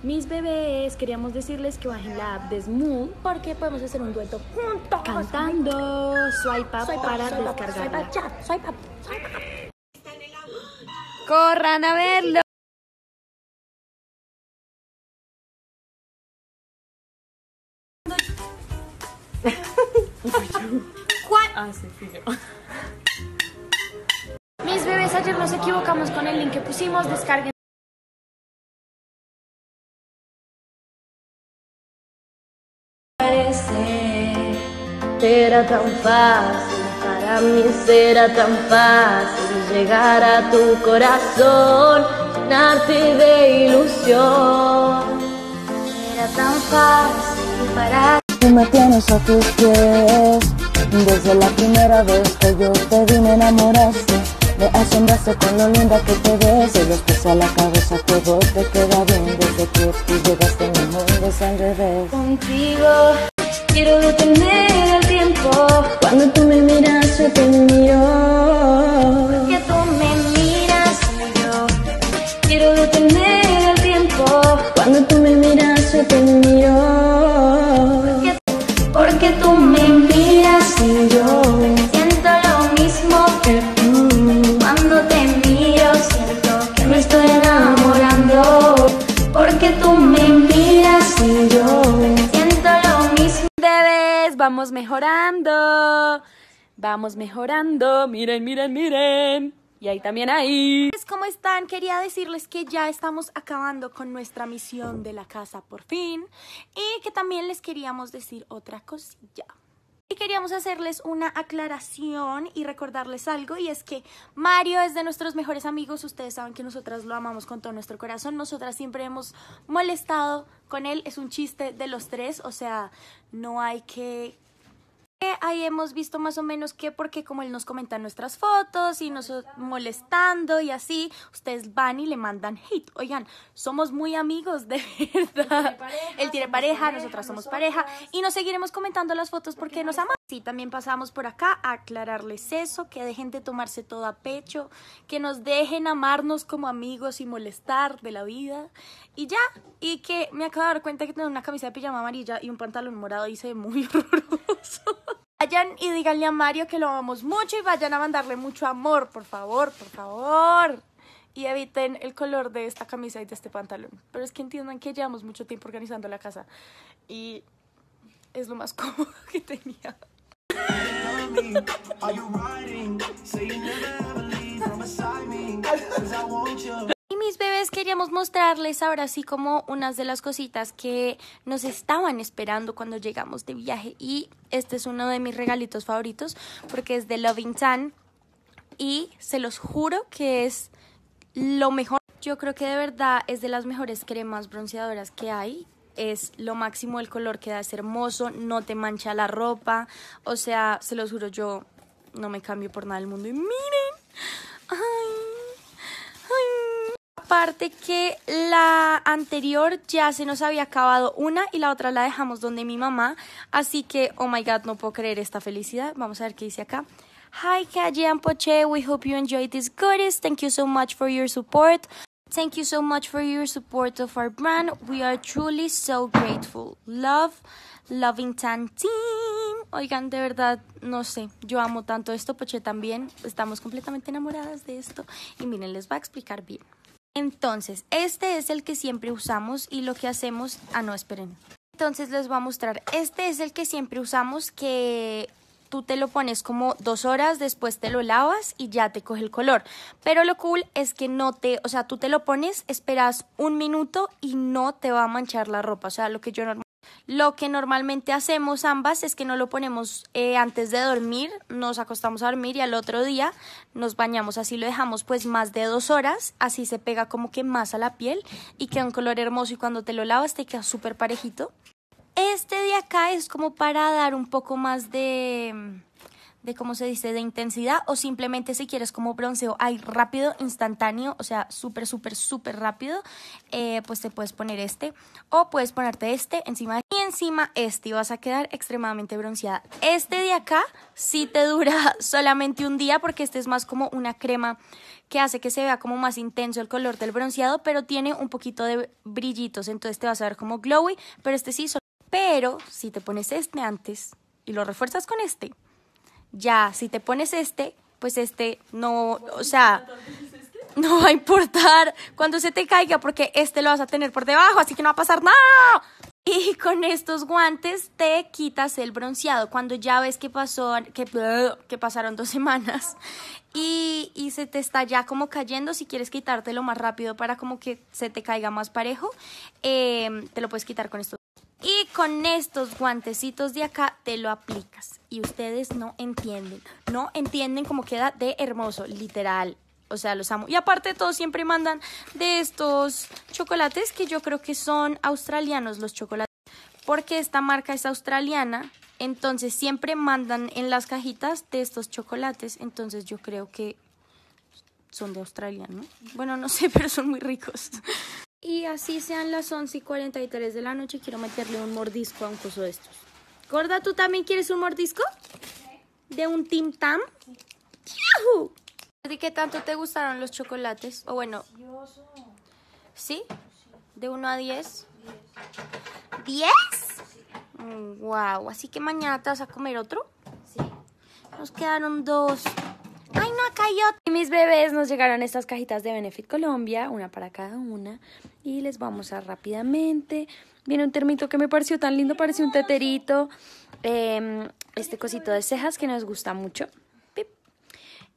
Mis bebés, queríamos decirles que bajen la app de porque podemos hacer un dueto juntos cantando Swipe Up para descargarla. Corran a verlo. Ah, Mis bebés, ayer nos equivocamos con el link que pusimos. Descarguen. era tan fácil, para mí será tan fácil llegar a tu corazón, llenarte de ilusión. Era tan fácil para Tú me tienes a tus pies, desde la primera vez que yo te vi me enamoraste. Me asombraste con lo linda que te ves De los pies a la cabeza todo te queda bien Desde que tú llegaste mi mundo es al Contigo quiero detener cuando tú me miras, yo te miro. Porque tú me miras, yo quiero detener el tiempo. Cuando tú me miras, yo te miro. Porque, tú me miras, y yo siento lo mismo que tú. Cuando te miro, siento que me estoy enamorando. Porque tú me miras, y yo vamos mejorando. Vamos mejorando. Miren, miren, miren. Y ahí también ahí. Pues, ¿Cómo están? Quería decirles que ya estamos acabando con nuestra misión de la casa por fin. Y que también les queríamos decir otra cosilla. Y queríamos hacerles una aclaración y recordarles algo, y es que Mario es de nuestros mejores amigos, ustedes saben que nosotras lo amamos con todo nuestro corazón, nosotras siempre hemos molestado con él, es un chiste de los tres, o sea, no hay que Ahí hemos visto más o menos que porque como él nos comenta nuestras fotos y nos molestando y así, ustedes van y le mandan hate. Oigan, somos muy amigos, de verdad. Él tiene pareja, nosotras somos pareja y nos seguiremos comentando las fotos porque, nos amamos. Sí, también pasamos por acá a aclararles eso, que dejen de tomarse todo a pecho, que nos dejen amarnos como amigos y molestar de la vida. Y ya, y que me acabo de dar cuenta que tengo una camisa de pijama amarilla y un pantalón morado y se muy horroroso. Vayan y díganle a Mario que lo amamos mucho y vayan a mandarle mucho amor, por favor, por favor. Y eviten el color de esta camisa y de este pantalón. Pero es que entiendan que llevamos mucho tiempo organizando la casa y es lo más cómodo que tenía. Y mis bebés queríamos mostrarles ahora sí como unas de las cositas que nos estaban esperando cuando llegamos de viaje y este es uno de mis regalitos favoritos porque es de Loving Tan y se los juro que es lo mejor. Yo creo que de verdad es de las mejores cremas bronceadoras que hay es lo máximo, el color queda es hermoso, no te mancha la ropa, o sea, se los juro, yo no me cambio por nada del mundo y miren, Aparte que la anterior ya se nos había acabado una y la otra la dejamos donde mi mamá, así que, oh my god, no puedo creer esta felicidad, vamos a ver qué dice acá. Hi Kaji Poche, we hope you enjoyed this goodies. Thank you so much for your support. Thank you so much for your support of our brand. We are truly so grateful. Love, loving tan team. Oigan, de verdad, no sé, yo amo tanto esto, Poche también. Estamos completamente enamoradas de esto y miren, les va a explicar bien. Entonces, este es el que siempre usamos y lo que hacemos... Ah, no, esperen. Entonces les voy a mostrar. Este es el que siempre usamos que tú te lo pones como dos horas, después te lo lavas y ya te coge el color. Pero lo cool es que no te, o sea, tú te lo pones, esperas un minuto y no te va a manchar la ropa. O sea, lo que yo normalmente... Lo que normalmente hacemos ambas es que no lo ponemos eh, antes de dormir, nos acostamos a dormir y al otro día nos bañamos, así lo dejamos pues más de dos horas, así se pega como que más a la piel y queda un color hermoso y cuando te lo lavas te queda súper parejito. Este de acá es como para dar un poco más de, de cómo se dice, de intensidad o simplemente si quieres como bronceo hay rápido, instantáneo, o sea, súper, súper, súper rápido, eh, pues te puedes poner este o puedes ponerte este encima de y encima este y vas a quedar extremadamente bronceada. Este de acá sí te dura solamente un día porque este es más como una crema que hace que se vea como más intenso el color del bronceado, pero tiene un poquito de brillitos, entonces te vas a ver como glowy, pero este sí solo pero si te pones este antes y lo refuerzas con este, ya si te pones este, pues este no, o sea, no va a importar cuando se te caiga porque este lo vas a tener por debajo, así que no va a pasar nada. Y con estos guantes te quitas el bronceado. Cuando ya ves que, pasó, que, que pasaron dos semanas y, se te está ya como cayendo, si quieres quitártelo más rápido para como que se te caiga más parejo, eh, te lo puedes quitar con estos. Y con estos guantecitos de acá te lo aplicas. Y ustedes no entienden. No entienden cómo queda de hermoso, literal. O sea, los amo. Y aparte de todo, siempre mandan de estos chocolates que yo creo que son australianos los chocolates. Porque esta marca es australiana. Entonces siempre mandan en las cajitas de estos chocolates. Entonces yo creo que son de Australia, ¿no? Bueno, no sé, pero son muy ricos. Y así sean las 11 y 43 de la noche, quiero meterle un mordisco a un coso de estos. Gorda, ¿tú también quieres un mordisco? ¿De un Tim Tam? ¡Yahoo! ¿De qué tanto te gustaron los chocolates? O bueno... ¿Sí? ¿De 1 a 10? ¿10? Wow, así que mañana te vas a comer otro. Sí. Nos quedaron dos. Y mis bebés nos llegaron estas cajitas de Benefit Colombia, una para cada una. Y les vamos a rápidamente. Viene un termito que me pareció tan lindo, parece un teterito. Em, este cosito de cejas que nos gusta mucho.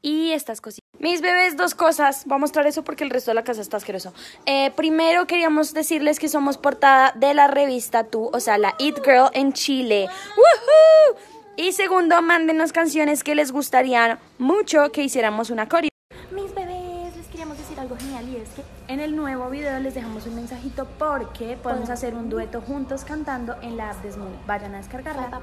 Y estas cositas. Mis bebés, dos cosas. Voy a mostrar eso porque el resto de la casa está asqueroso. Eh, primero queríamos decirles que somos portada de la revista Tú, o sea, la It Girl en Chile. ¡Woohoo! Y segundo, mándenos canciones que les gustaría mucho que hiciéramos una coreo. Mis bebés, les queríamos decir algo genial y es que en el nuevo video les dejamos un mensajito porque podemos hacer un dueto juntos cantando en la app de Smooth. Vayan a descargarla.